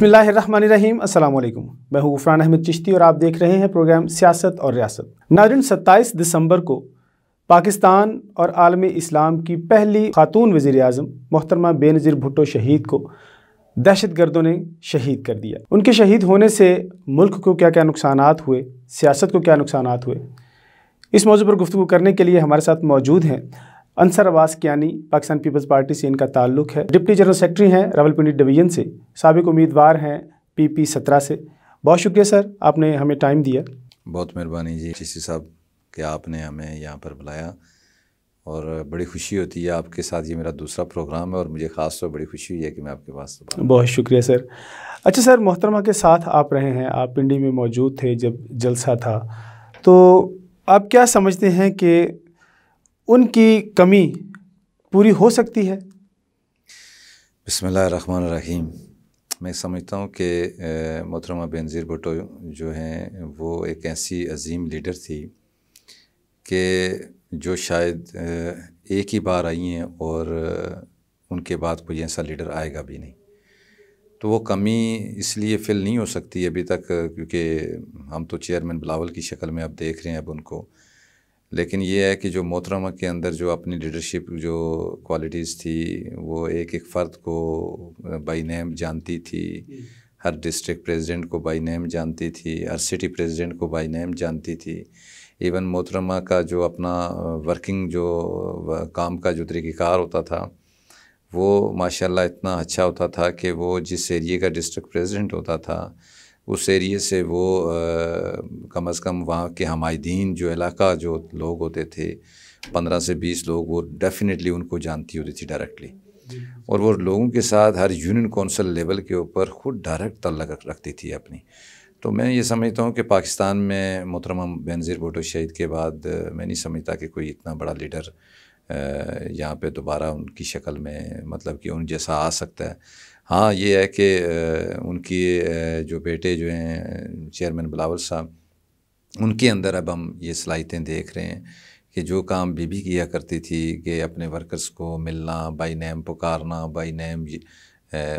बिसमीम अल्लाम मैं हूं गुफरान अहमद चिश्ती और आप देख रहे हैं प्रोग्राम सियासत और रियासत नाजन 27 दिसंबर को पाकिस्तान और आलम इस्लाम की पहली खातून वज़ी अजम मोहतरमा बेनज़ीर भुट्टो शहीद को दहशत गर्दों ने शहीद कर दिया उनके शहीद होने से मुल्क को क्या क्या नुकसान हुए सियासत को क्या नुकसान हुए इस मौजू पर गुफ्तु करने के लिए हमारे साथ मौजूद हैं अंसर अब्बास कियानी पाकिस्तान पीपल्स पार्टी से इनका ताल्लुक है डिप्टी जनरल सेक्रेटरी हैं रावलपिंडी डिवीजन से सबक उम्मीदवार हैं पी पी सत्रह से बहुत शुक्रिया सर आपने हमें टाइम दिया बहुत मेहरबानी जी टी साहब कि आपने हमें यहाँ पर बुलाया और बड़ी खुशी होती है आपके साथ ये मेरा दूसरा प्रोग्राम है और मुझे ख़ास तौर बड़ी खुशी हुई है कि मैं आपके पास बहुत शुक्रिया सर अच्छा सर मोहतरमा के साथ आप रहे हैं आप पिंडी में मौजूद थे जब जलसा था तो आप क्या समझते हैं कि उनकी कमी पूरी हो सकती है बसमीम मैं समझता हूँ कि मोहतरमा बेनज़ीर भुटो जो हैं वो एक ऐसी अजीम लीडर थी कि जो शायद एक ही बार आई हैं और उनके बाद कोई ऐसा लीडर आएगा भी नहीं तो वो कमी इसलिए फिल नहीं हो सकती अभी तक क्योंकि हम तो चेयरमैन बिलावल की शक्ल में अब देख रहे हैं अब उनको लेकिन ये है कि जो मोहतरमा के अंदर जो अपनी लीडरशिप जो क्वालिटीज़ थी वो एक एक फ़र्द को बाई नेम जानती थी हर डिस्ट्रिक्ट प्रेसिडेंट को बाई नेम जानती थी हर सिटी प्रेसिडेंट को बाई नेम जानती थी इवन मोहतरमा का जो अपना वर्किंग जो काम का जो तरीक़ार होता था वो माशाल्लाह इतना अच्छा होता था कि वो जिस एरिए का डिस्ट्रिक्ट प्रेसिडेंट होता था उस एरिए से वो आ, कम अज़ कम वहाँ के हमायदीन जो इलाका जो लोग होते थे पंद्रह से बीस लोग वो डेफिनेटली उनको जानती होती थी डायरेक्टली और वो लोगों के साथ हर यूनियन कौंसल लेवल के ऊपर खुद डायरेक्ट तल्लक रखती थी अपनी तो मैं ये समझता हूँ कि पाकिस्तान में मोहतरमा बेनज़ीर भुटो शहीद के बाद मैं नहीं समझता कि कोई इतना बड़ा लीडर यहाँ पे दोबारा उनकी शक्ल में मतलब कि उन जैसा आ सकता है हाँ ये है कि उनकी जो बेटे जो हैं चेयरमैन बिलावल साहब उनके अंदर अब हम ये सलाहितें देख रहे हैं कि जो काम बीबी किया करती थी कि अपने वर्कर्स को मिलना बाई नेम पुकारना बाई नेम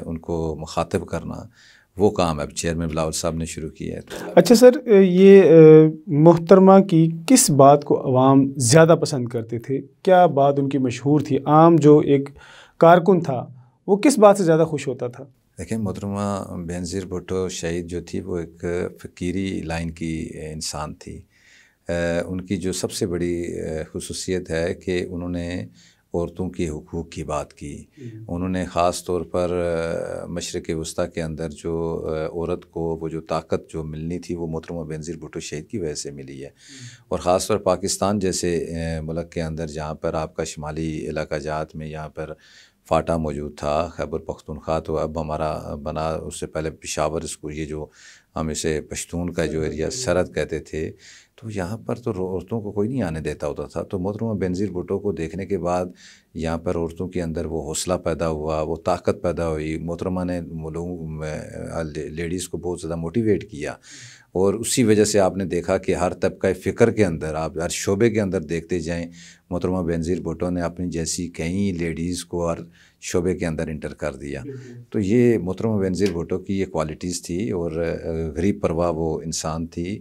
उनको मुखातब करना वो काम अब चेयरमैन बिलावल साहब ने शुरू किया है अच्छा सर ये मोहतरमा की किस बात को आवाम ज़्यादा पसंद करते थे क्या बात उनकी मशहूर थी आम जो एक कारकुन था वो किस बात से ज़्यादा खुश होता था देखिए मोहतरमा बेनज़ीर भुट्टो शहीद जो थी वो एक फ़कीरी लाइन की इंसान थी उनकी जो सबसे बड़ी खसूसियत है कि उन्होंने औरतों के हकूक़ की बात की हम्म। उन्होंने ख़ास तौर पर मशरक़ वस्ती के अंदर जो औरत को वो जो ताकत जो मिलनी थी वो मोहतरमा बेनज़ीर भुटो शहीद की वजह से मिली है हम्म। और ख़ास तौर पाकिस्तान जैसे मुल्क के अंदर जहाँ पर आपका शुमाली इलाका जात में यहाँ पर फाटा मौजूद था खैबर पख्तनख्वा तो अब हमारा बना उससे पहले पिशावर इसको ये जो हम इसे पश्तून का जो एरिया सरद कहते थे तो यहाँ पर तो औरतों को कोई नहीं आने देता होता था तो मोहतरमा बेनज़ीर भुटो को देखने के बाद यहाँ पर औरतों के अंदर वो हौसला पैदा हुआ वो ताकत पैदा हुई मोहतरमा ने लोगों लेडीज़ को बहुत ज़्यादा मोटिवेट किया और उसी वजह से आपने देखा कि हर तबका फ़िक्र के अंदर आप हर शोबे के अंदर देखते जाएँ मोहतरमा बेनज़ीर भुटो ने अपनी जैसी कई लेडीज़ को और शोबे के अंदर इंटर कर दिया तो ये मोहतरम वनज़ीर भुटो की ये क्वालिटीज़ थी और गरीब परवाह वो इंसान थी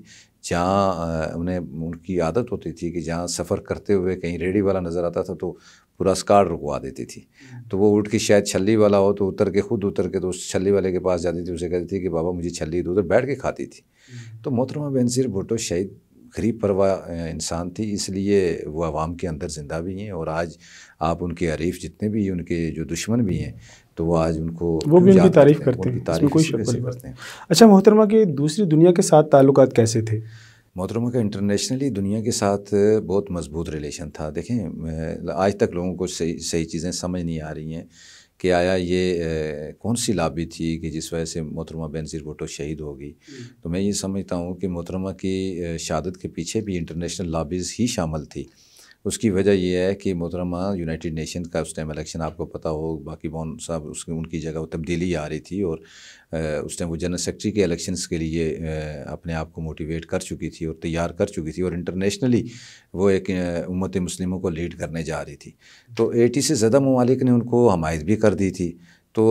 जहाँ उन्हें उनकी आदत होती थी कि जहाँ सफ़र करते हुए कहीं रेडी वाला नज़र आता था तो पूरा स्कार रुकवा देती थी हम्म। तो वो उठ के शायद छली वाला हो तो उतर के खुद उतर के तो उस छली वाले के पास जाती थी उसे कहती थी कि बाबा मुझे छली दो उधर तो बैठ के खाती थी हम्म। तो मोहतरमा बेनजीर भुटो शहीद गरीब परवा इंसान थी इसलिए वो आवाम के अंदर ज़िंदा भी हैं और आज आप उनके अरीफ जितने भी उनके जो दुश्मन भी हैं तो वो आज उनको वो भी उनकी तारीफ करते हैं तारीफ कोई करते हैं अच्छा मोहतरमा के दूसरी दुनिया के साथ ताल्लुक कैसे थे मोहतरमा का इंटरनेशनली दुनिया के साथ बहुत मजबूत रिलेशन था देखें आज तक लोगों को सही सही चीज़ें समझ नहीं आ रही हैं कि आया ये कौन सी लाबी थी कि जिस वजह से मोहतरमा बेनज़ीर भुटो शहीद हो गई हम्म। तो मैं ये समझता हूँ कि मोहतरमा की शहादत के पीछे भी इंटरनेशनल लाबीज़ ही शामिल थी उसकी वजह यह है कि मोहतरमा यूनाइटेड नेशन का उस टाइम इलेक्शन आपको पता हो बाकी बॉन साहब उसकी उनकी जगह वो तब्दीली आ रही थी और उस टाइम वो जनरल सेक्रेटरी के इलेक्शन के लिए अपने आप को मोटिवेट कर चुकी थी और तैयार कर चुकी थी और इंटरनेशनली वो एक उम्मत मुस्लिमों को लीड करने जा रही थी तो एटी से ज़्यादा ममालिक ने उनको हमायत भी कर दी थी तो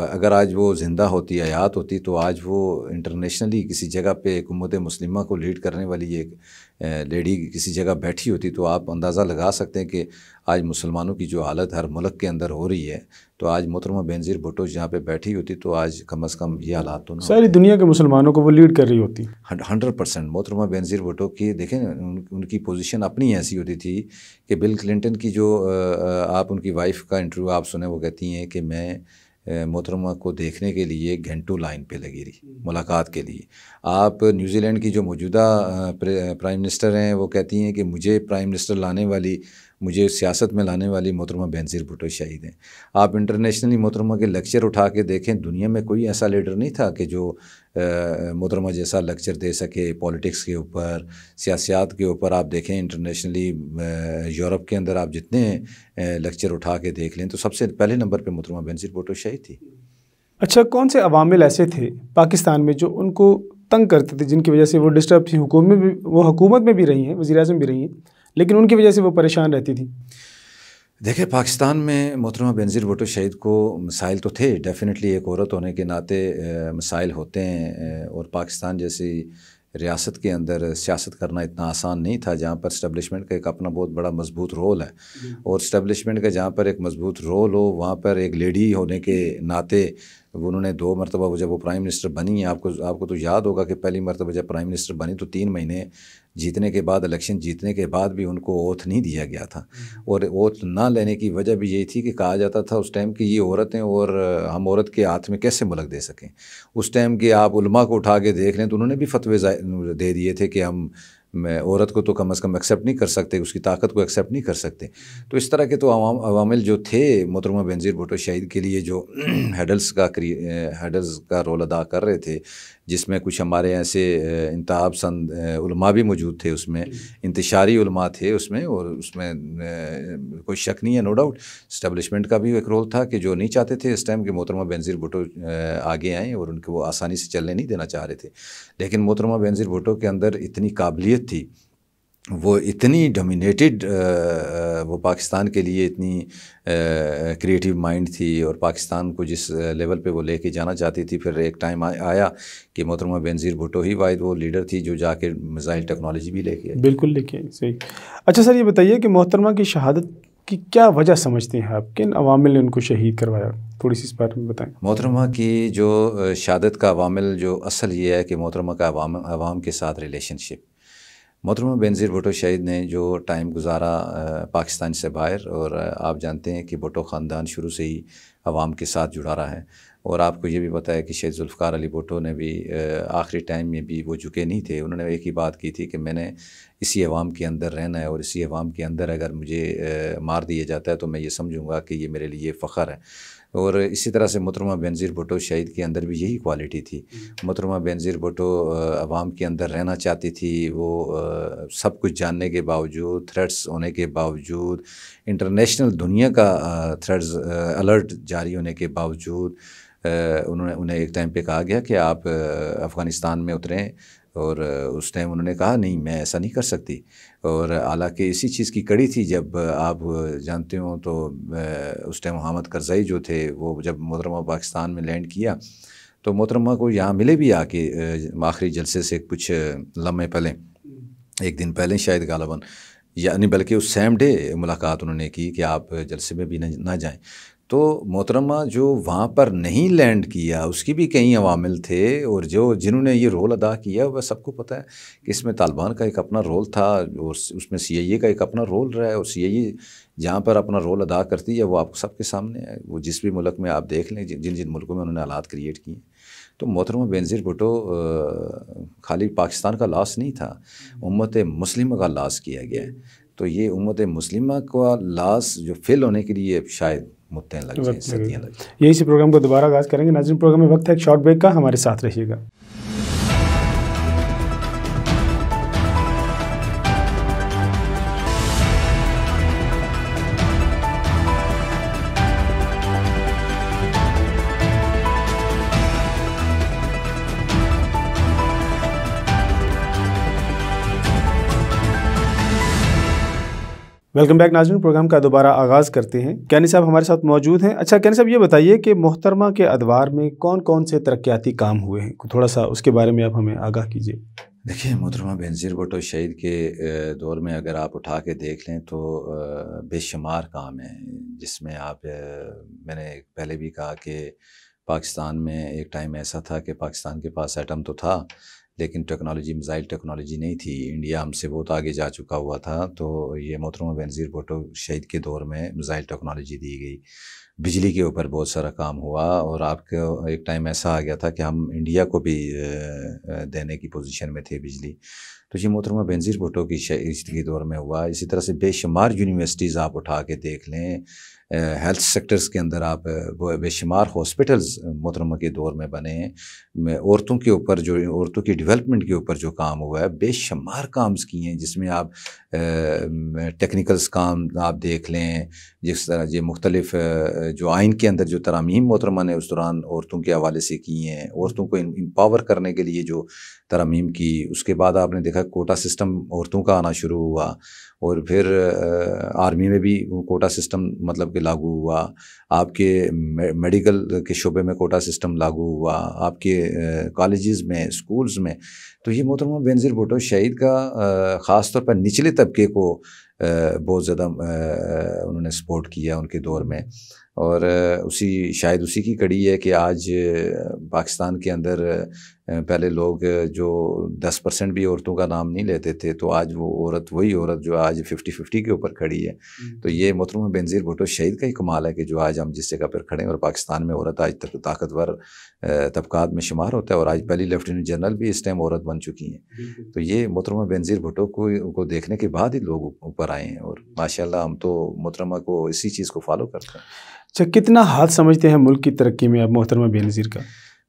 अगर आज वो ज़िंदा होती हयात होती तो आज वो इंटरनेशनली किसी जगह पे एक उम्मत मुस्लिमा को लीड करने वाली एक लेडी किसी जगह बैठी होती तो आप अंदाज़ा लगा सकते हैं कि आज मुसलमानों की जो हालत हर मुल्क के अंदर हो रही है तो आज मोहतरमा बेनज़ीर भुटो जहाँ पे बैठी होती तो आज कम अज़ कम ये हालात तो सारी दुनिया के मुसलमानों को वो लीड कर रही होती हंड्रेड परसेंट मोहतरमा बेनज़ीर भुटो की देखें उनकी पोजीशन अपनी ऐसी होती थी कि बिल क्लिंटन की जो आप उनकी वाइफ का इंटरव्यू आप सुने वो कहती हैं कि मैं मोहतरमा को देखने के लिए घंटों लाइन पे लगी रही मुलाकात के लिए आप न्यूजीलैंड की जो मौजूदा प्राइम मिनिस्टर हैं वो कहती हैं कि मुझे प्राइम मिनिस्टर लाने वाली मुझे सियासत में लाने वाली मोहतरमा बेनज़ीर भुटो शहीद हैं आप इंटरनेशनली मोहतरमा के लेक्चर उठा के देखें दुनिया में कोई ऐसा लीडर नहीं था कि जो मोहतरमा जैसा लेक्चर दे सके पॉलिटिक्स के ऊपर सियासियात के ऊपर आप देखें इंटरनेशनली यूरोप के अंदर आप जितने लेक्चर उठा के देख लें तो सबसे पहले नंबर पर मोहतरमा बेनज़ीर भुटो शहीद थी अच्छा कौन से अवामिल ऐसे थे पाकिस्तान में जो उनको तंग करते थे जिनकी वजह से वो डिस्टर्ब थी हुकूमत में भी वो हुकूमत में भी रही हैं वजी अजम भी रही हैं लेकिन उनकी वजह से वो परेशान रहती थी देखिए पाकिस्तान में मोहतरमा बेनज़ीर भुटो शहीद को मसाइल तो थे डेफिनेटली एक औरत होने के नाते मसाइल होते हैं और पाकिस्तान जैसी रियासत के अंदर सियासत करना इतना आसान नहीं था जहाँ पर स्टैब्लिशमेंट का एक अपना बहुत बड़ा मजबूत रोल है और इस्टबलिशमेंट का जहाँ पर एक मजबूत रोल हो वहाँ पर एक लेडी होने के नाते उन्होंने दो मरतबा जब वो प्राइम मिनिस्टर बनी आपको आपको तो याद होगा कि पहली मरतबा जब प्राइम मिनिस्टर बनी तो तीन महीने जीतने के बाद इलेक्शन जीतने के बाद भी उनको ओथ नहीं दिया गया था हम्म। और ओथ ना लेने की वजह भी यही थी कि कहा जाता था उस टाइम कि ये औरतें और हम औरत के हाथ में कैसे मुलक दे सकें उस टाइम के आप उलमा को उठा के देख लें तो उन्होंने भी फतवे दे दिए थे कि हम మే عورت కో తో కమస్ కమ్ యాక్సెప్ట్ నీ కర్ సక్తే ఉస్కి తాకత్ కో యాక్సెప్ట్ నీ కర్ సక్తే తో ఇస్ తరహ్ కే తో అవామ్ అవామిల్ జో థే ముహతర్మా బెంజీర్ బుటో షహీద్ కే లియే జో హెడల్స్ కా హెడల్స్ కా రోల్ అదా కర్ రహే థే జిస్మే కుచ్ హమారే ਐసే ఇంతహాబ్ సన్ ఉల్మా బి మౌజూద్ థే ఉస్మే ఇంతషారీ ఉల్మా థే ఉస్మే ఔర్ ఉస్మే కో షక్ నీ హ నో డౌట్ ఎస్టాబ్లిష్మెంట్ కా బి రోల్ థా కే జో నీ చాహ్తే థే ఇస్ టైమ్ కే ముహతర్మా బెంజీర్ బుటో ఆగే aaye Aur unke wo aasani se chalne nahi dena chaah rahe the lekin muhtarma benzir buto ke andar itni kaabiliyat थी वो इतनी डोमिनेटेड वो पाकिस्तान के लिए इतनी क्रिएटिव माइंड थी और पाकिस्तान को जिस लेवल पे वो लेके जाना चाहती थी फिर एक टाइम आया कि मोहतरमा बेनज़ीर भुटो ही वाहिद वो लीडर थी जो जाके मिज़ाइल टेक्नोलॉजी भी लेके आई बिल्कुल लेके आई सही अच्छा सर ये बताइए कि मोहतरमा की शहादत की क्या वजह समझते हैं आप किन अवामिल ने उनको शहीद करवाया थोड़ी सी इस बारे में बताएं मोहतरमा की जो शहादत का अवामिल जो असल ये है कि मोहतरमा का अवाम के साथ रिलेशनशिप मोहतरमा बेनज़ीर भुटो शहीद ने जो टाइम गुजारा पाकिस्तान से बाहर और आप जानते हैं कि भुटो ख़ानदान शुरू से ही आवाम के साथ जुड़ा रहा है और आपको ये भी पता है कि शहीद जुल्फ़ार अली भुटो ने भी आखिरी टाइम में भी वो झुके नहीं थे उन्होंने एक ही बात की थी कि मैंने इसी अवाम के अंदर रहना है और इसी अवाम के अंदर अगर मुझे मार दिया जाता है तो मैं ये समझूँगा कि ये मेरे लिए फ़ख्र है और इसी तरह से मतरमा बेनज़ीर भुटो शहीद के अंदर भी यही क्वालिटी थी मतरमा हम्म। बेनज़ीर भुटो आवाम के अंदर रहना चाहती थी वो सब कुछ जानने के बावजूद थ्रेड्स होने के बावजूद इंटरनेशनल दुनिया का थ्रेड्स अलर्ट जारी होने के बावजूद उन्होंने उन्हें एक टाइम पे कहा गया कि आप अफ़गानिस्तान में उतरें और उस टाइम उन्होंने कहा नहीं मैं ऐसा नहीं कर सकती और हालांकि इसी चीज़ की कड़ी थी जब आप जानते हो तो उस टाइम मोहम्मद करजई जो थे वो जब मोहतरमा पाकिस्तान में लैंड किया तो मोहतरमा को यहाँ मिले भी आके आखिरी जलसे से कुछ लम्हे पहले एक दिन पहले शायद गालबन यानी बल्कि उस सेम डे मुलाकात उन्होंने की कि आप जलसे में भी ना जाएँ तो मोहतरमा जो वहाँ पर नहीं लैंड किया उसकी भी कई अवामिल थे और जो जिन्होंने ये रोल अदा किया वह सबको पता है कि इसमें तालिबान का एक अपना रोल था और उसमें सी का एक अपना रोल रहा है और सी जहाँ पर अपना रोल अदा करती है वो आप सबके सामने है वो जिस भी मुल्क में आप देख लें जिन जिन मुल्कों में उन्होंने आलात क्रिएट किए तो मोहतरमा बेनज़ीर भुटो खाली पाकिस्तान का लाश नहीं था उम्मत मुस्लिम का लाश किया गया तो ये उम्मत मुस्लिम का लाश जो फेल होने के लिए शायद मुद्दे लग जाए यही इसी प्रोग्राम को दोबारा आगाज़ करेंगे नाजन प्रोग्राम में वक्त है एक शॉर्ट ब्रेक का हमारे साथ रहिएगा वेलकम बैक नाजमिन प्रोग्राम का दोबारा आगाज़ करते हैं कैनी साहब हमारे साथ मौजूद हैं अच्छा कैनी साहब ये बताइए कि मोहतरमा के अदवार में कौन कौन से तरक्याती काम हुए हैं थोड़ा सा उसके बारे में आप हमें आगाह कीजिए देखिए मोहतरमा बेनज़ीर भुटो शहीद के दौर में अगर आप उठा के देख लें तो बेशुमार काम है जिसमें आप मैंने पहले भी कहा कि पाकिस्तान में एक टाइम ऐसा था कि पाकिस्तान के पास एटम तो था लेकिन टेक्नोलॉजी मिज़ाइल टेक्नोलॉजी नहीं थी इंडिया हमसे बहुत आगे जा चुका हुआ था तो ये मोहतरमा बेनज़ीर भुटो शहीद के दौर में मिज़ाइल टेक्नोलॉजी दी गई बिजली के ऊपर बहुत सारा काम हुआ और आपका एक टाइम ऐसा आ गया था कि हम इंडिया को भी देने की पोजीशन में थे बिजली तो ये मोहतरमा बेनज़ीर भुटो की शहीद के दौर में हुआ इसी तरह से बेशुमार यूनिवर्सिटीज़ आप उठा के देख लें हेल्थ सेक्टर्स के अंदर आप बेशुमार हॉस्पिटल्स मोहतरमा के दौर में बने हैं औरतों के ऊपर जो औरतों की डेवलपमेंट के ऊपर जो काम हुआ है बेशुमार काम्स किए हैं जिसमें आप टेक्निकल्स काम आप देख लें जिस तरह ये मुख्तलिफ जो आइन के अंदर जो तरामीम मोहतरमा ने उस दौरान औरतों के हवाले से किए हैं औरतों को एम्पावर करने के लिए जो तरामीम की उसके बाद आपने देखा कोटा सिस्टम औरतों का आना शुरू हुआ और फिर आर्मी में भी कोटा सिस्टम मतलब कि लागू हुआ आपके मेडिकल के शोबे में कोटा सिस्टम लागू हुआ आपके कॉलेजेस में स्कूल्स में तो ये मोहतरमा बेनज़ीर भुटो शहीद का ख़ास तौर पर निचले तबके को बहुत ज़्यादा उन्होंने सपोर्ट किया उनके दौर में और उसी शायद उसी की कड़ी है कि आज पाकिस्तान के अंदर पहले लोग जो 10 परसेंट भी औरतों का नाम नहीं लेते थे तो आज वो औरत वही औरत जो आज 50 50 के ऊपर खड़ी है हम्म। तो ये मोहतरम बेनज़ीर भुटो शहीद का ही कमाल है कि जो आज हम जिस जगह पर खड़े हैं और पाकिस्तान में औरत आज तक ताकतवर तबक़ात में शुमार होता है और आज पहली लेफ्टिनेंट जनरल भी इस टाइम औरत बन चुकी हैं तो ये मोहतरमा बेनज़ीर भुटो को को देखने के बाद ही लोग ऊपर आए हैं और माशाल्लाह हम तो मोहतरमा को इसी चीज़ को फॉलो करते हैं अच्छा कितना हाथ समझते हैं मुल्क की तरक्की में अब मोहतरमा बेनज़ीर का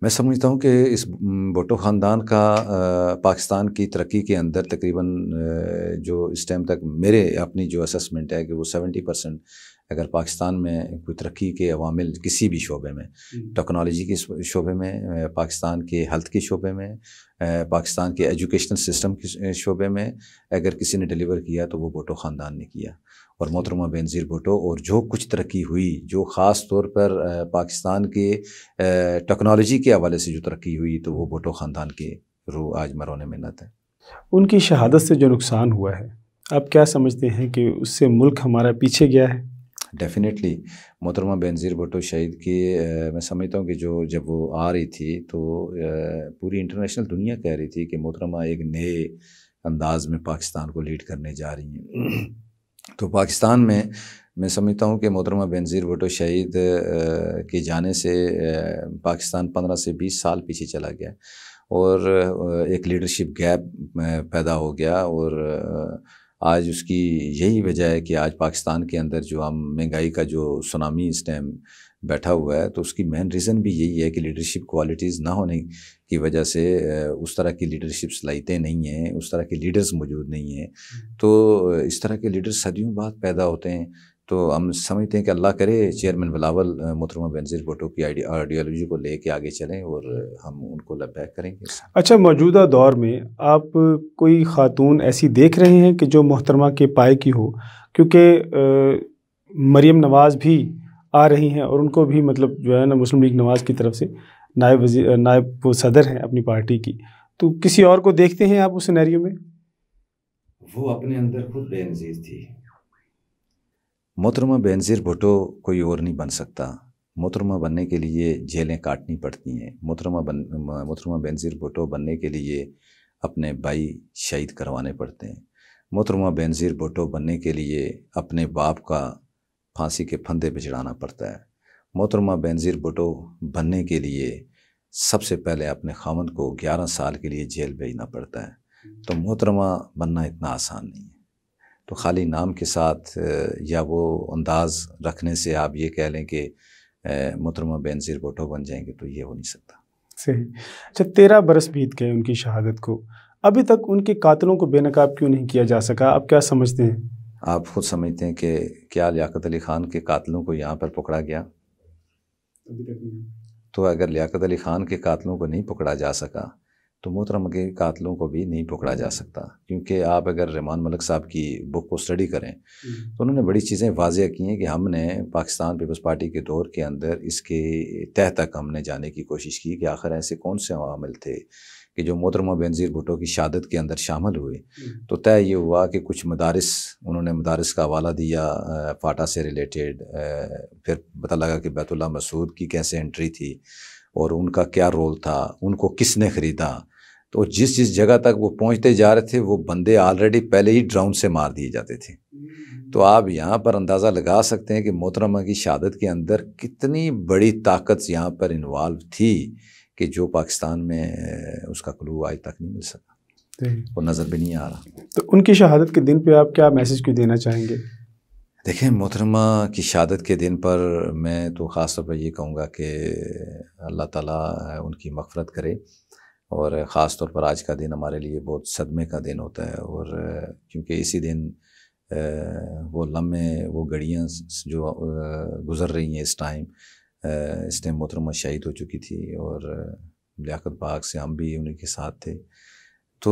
मैं समझता हूँ कि इस भुटो ख़ानदान का पाकिस्तान की तरक्की के अंदर तकरीबन जो इस टाइम तक मेरे अपनी जो असमेंट है कि वो सेवेंटी परसेंट अगर पाकिस्तान में कोई तरक्की के अवामिल किसी भी शोबे में हम्म। टेक्नोलॉजी के शोबे में पाकिस्तान के हेल्थ के शोबे में पाकिस्तान के एजुकेशनल सिस्टम के शोबे में अगर किसी ने डिलीवर किया तो वो भुटो ख़ानदान ने किया और मोहतरमा बेनज़ीर भुटो और जो कुछ तरक्की हुई जो ख़ास तौर पर पाकिस्तान के टेक्नोलॉजी के हवाले से जो तरक्की हुई तो वो भुटो ख़ानदान के रू आज मरोने में नत है उनकी शहादत से जो नुकसान हुआ है आप क्या समझते हैं कि उससे मुल्क हमारा पीछे गया है डेफिनेटली मोहतरमा बेनज़ीर भुटो शहीद की आ, मैं समझता हूँ कि जो जब वो आ रही थी तो आ, पूरी इंटरनेशनल दुनिया कह रही थी कि मोहतरमा एक नए अंदाज में पाकिस्तान को लीड करने जा रही हैं तो पाकिस्तान में मैं समझता हूँ कि मोहतरमा बेनज़ीर भुटो शहीद के जाने से पाकिस्तान पंद्रह से बीस साल पीछे चला गया और एक लीडरशिप गैप पैदा हो गया और आज उसकी यही वजह है कि आज पाकिस्तान के अंदर जो हम महंगाई का जो सुनामी इस टाइम बैठा हुआ है तो उसकी मेन रीज़न भी यही है कि लीडरशिप क्वालिटीज़ ना होने की वजह से उस तरह की लीडरशिप सलाहितें नहीं हैं उस तरह के लीडर्स मौजूद नहीं हैं हम्म। तो इस तरह के लीडर्स सदियों बाद पैदा होते हैं तो हम समझते हैं कि अल्लाह करे चेयरमैन बिलावल मोहतरमा बेनजीर भुटो की आइडियोलॉजी को लेके आगे चलें और हम उनको लबैक करेंगे अच्छा मौजूदा दौर में आप कोई खातून ऐसी देख रहे हैं कि जो मोहतरमा के पाए की हो क्योंकि मरीम नवाज़ भी आ रही हैं और उनको भी मतलब जो है ना मुस्लिम लीग नवाज़ की तरफ से नायब वजी नायब वो सदर हैं अपनी पार्टी की तो किसी और को देखते हैं आप उस सिनेरियो में वो अपने अंदर खुद बेनजीर थी मोहतरमा बेनज़ीर भुटो कोई और नहीं बन सकता मोहतरमा बनने के लिए जेलें काटनी पड़ती हैं मोहतरमा बन मोहतरमा बेनज़ीर भुटो बनने के लिए अपने भाई शहीद करवाने पड़ते हैं मोहतरमा बेनज़ीर भुटो बनने के लिए अपने बाप का फांसी के फंदे पर चढ़ाना पड़ता है मोहतरमा बेनज़ीर भुटो बनने के लिए सबसे पहले अपने खामन को ग्यारह साल के लिए जेल भेजना पड़ता है तो मोहतरमा बनना इतना आसान नहीं है तो खाली नाम के साथ या वो अंदाज रखने से आप ये कह लें कि मुतरमा बेनज़ीर भुटो बन जाएंगे तो ये हो नहीं सकता सही अच्छा तेरह बरस बीत गए उनकी शहादत को अभी तक उनके कातलों को बेनकाब क्यों नहीं किया जा सका आप क्या समझते हैं आप खुद समझते हैं कि क्या लियाकत अली ख़ान के कातलों को यहाँ पर पकड़ा गया तो अगर लियाकत अली ख़ान के कातलों को नहीं पकड़ा जा सका तो मोहतरम के कातलों को भी नहीं पकड़ा जा सकता क्योंकि आप अगर रहमान मलिक साहब की बुक को स्टडी करें हम्म। तो उन्होंने बड़ी चीज़ें वाजिया की हैं कि हमने पाकिस्तान पीपल्स पार्टी के दौर के अंदर इसके तह तक हमने जाने की कोशिश की कि आखिर ऐसे कौन से अवामिल थे कि जो मोहतरमा बेनज़ीर भुटो की शहादत के अंदर शामिल हुए हम्म। तो तय ये हुआ कि कुछ मदारस उन्होंने मदारस का हवाला दिया फाटा से रिलेटेड फिर पता लगा कि बैतुल्ला मसूद की कैसे एंट्री थी और उनका क्या रोल था उनको किसने ख़रीदा तो जिस जिस जगह तक वो पहुंचते जा रहे थे वो बंदे ऑलरेडी पहले ही ड्राउन से मार दिए जाते थे हम्म। तो आप यहाँ पर अंदाज़ा लगा सकते हैं कि मोहतरमा की शहादत के अंदर कितनी बड़ी ताकत यहाँ पर इन्वॉल्व थी कि जो पाकिस्तान में उसका क्लू आज तक नहीं मिल सका वो नज़र भी नहीं आ रहा तो उनकी शहादत के दिन पर आप क्या मैसेज क्यों देना चाहेंगे देखें मोहतरमा की शहादत के दिन पर मैं तो ख़ास तौर पर ये कहूँगा कि अल्लाह ताला उनकी मफ़रत करे और ख़ास तौर पर आज का दिन हमारे लिए बहुत सदमे का दिन होता है और क्योंकि इसी दिन वो लम्हे वो घड़ियाँ जो गुज़र रही हैं इस टाइम इस टाइम मोहतरमा शहीद हो चुकी थी और लियात बाग से हम भी उन्हीं के साथ थे तो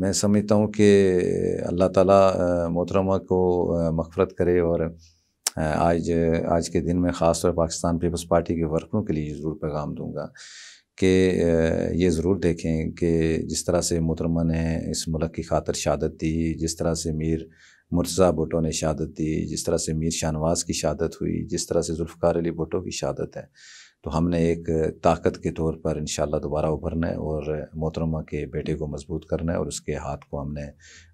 मैं समझता हूँ कि अल्लाह ताला मोहतरमा को मफ़रत करे और आज आज के दिन में ख़ास तौर पाकिस्तान पीपल्स पार्टी के वर्करों के लिए ज़रूर पैगाम दूँगा कि ये ज़रूर देखें कि जिस तरह से मोहतरमा ने इस मुल्क की खातर शहादत दी जिस तरह से मीर मुर्तज़ा भुटो ने शहादत दी जिस तरह से मीर शाहनवाज की शहादत हुई जिस तरह से जुल्फ़ार अली भुटो की शहादत है तो हमने एक ताकत के तौर पर इन दोबारा उभरना है और मोहतरमा के बेटे को मजबूत करना है और उसके हाथ को हमने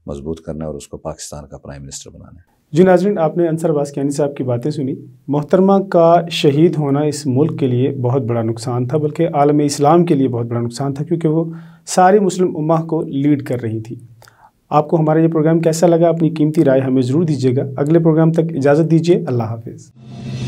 मजबूत करना है और उसको पाकिस्तान का प्राइम मिनिस्टर बनाना है जी नाजरन आपने अंसर वासकियानी साहब की बातें सुनी मोहतरमा का शहीद होना इस मुल्क के लिए बहुत बड़ा नुकसान था बल्कि आलम इस्लाम के लिए बहुत बड़ा नुकसान था क्योंकि वो सारी मुस्लिम उमा को लीड कर रही थी आपको हमारा ये प्रोग्राम कैसा लगा अपनी कीमती राय हमें ज़रूर दीजिएगा अगले प्रोग्राम तक इजाज़त दीजिए अल्लाह हाफिज़